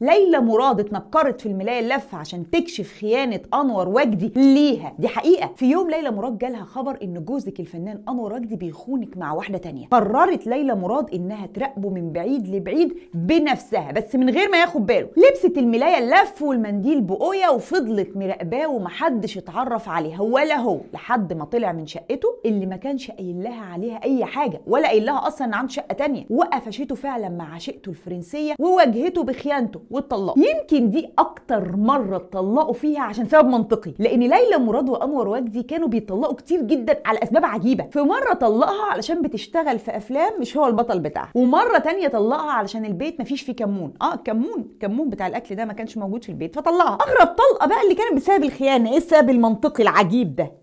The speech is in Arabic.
ليلى مراد اتنكرت في الملاية اللفة عشان تكشف خيانة أنور وجدي ليها دي حقيقة في يوم ليلى مراد جالها خبر إن جوزك الفنان أنور وجدي بيخونك مع واحدة تانية قررت ليلى مراد إنها تراقبه من بعيد لبعيد بنفسها بس من غير ما ياخد باله لبست الملاية اللف والمنديل بقوية وفضلت مراقباه ومحدش اتعرف عليها ولا هو لحد ما طلع من شقته اللي ما كانش قايل لها عليها أي حاجة ولا قايل لها أصلا إن عنده شقة تانية وقفشته فعلا مع عشيقته الفرنسية وواجهته بخيانته واتطلقوا يمكن دي اكتر مره اتطلقوا فيها عشان سبب منطقي لان ليلى مراد وانور وجدي كانوا بيتطلقوا كتير جدا على اسباب عجيبه في مره طلقها علشان بتشتغل في افلام مش هو البطل بتاعها ومره تانية طلقها علشان البيت مفيش فيه كمون اه كمون كمون بتاع الاكل ده ما كانش موجود في البيت فطلقها اغرب طلقه بقى اللي كانت بسبب الخيانه ايه السبب المنطقي العجيب ده